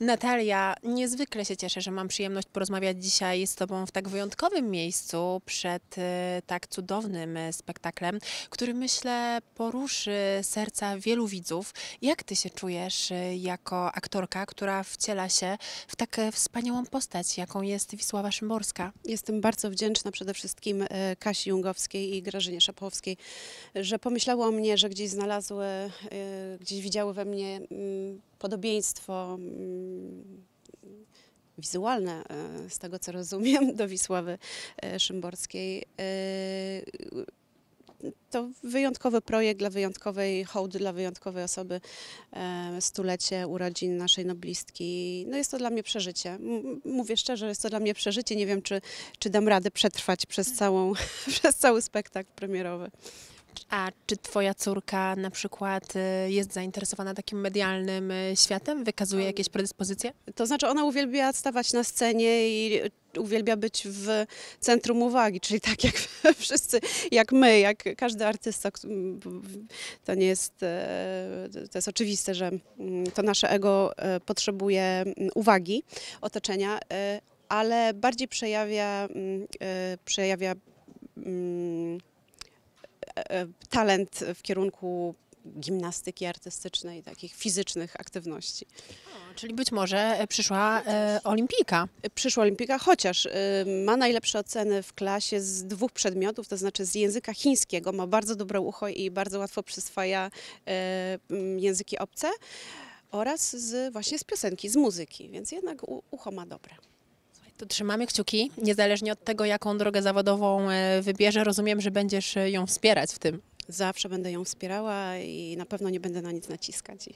Natalia, niezwykle się cieszę, że mam przyjemność porozmawiać dzisiaj z Tobą w tak wyjątkowym miejscu przed y, tak cudownym y, spektaklem, który myślę poruszy serca wielu widzów. Jak Ty się czujesz y, jako aktorka, która wciela się w tak wspaniałą postać, jaką jest Wisława Szymborska? Jestem bardzo wdzięczna przede wszystkim Kasi Jungowskiej i Grażynie Szapowskiej, że pomyślały o mnie, że gdzieś znalazły, gdzieś widziały we mnie mm, podobieństwo mm, wizualne, e, z tego co rozumiem, do Wisławy e, Szymborskiej. E, to wyjątkowy projekt dla wyjątkowej hołdy, dla wyjątkowej osoby, stulecie urodzin naszej noblistki. No jest to dla mnie przeżycie. Mówię szczerze, jest to dla mnie przeżycie. Nie wiem, czy, czy dam radę przetrwać przez, całą, przez cały spektakl premierowy. A czy twoja córka na przykład y, jest zainteresowana takim medialnym y, światem? Wykazuje jakieś predyspozycje? To znaczy ona uwielbia stawać na scenie i y, uwielbia być w centrum uwagi, czyli tak jak wszyscy, jak my, jak każdy artysta. To nie jest, e, to jest oczywiste, że mm, to nasze ego e, potrzebuje uwagi otoczenia, e, ale bardziej przejawia, przejawia E, talent w kierunku gimnastyki artystycznej, takich fizycznych aktywności. O, czyli być może e, przyszła e, olimpijka. E, przyszła olimpijka, chociaż e, ma najlepsze oceny w klasie z dwóch przedmiotów, to znaczy z języka chińskiego. Ma bardzo dobre ucho i bardzo łatwo przyswaja e, języki obce oraz z, właśnie z piosenki, z muzyki, więc jednak u, ucho ma dobre. To trzymamy kciuki, niezależnie od tego, jaką drogę zawodową e, wybierze. Rozumiem, że będziesz e, ją wspierać w tym. Zawsze będę ją wspierała i na pewno nie będę na nic naciskać.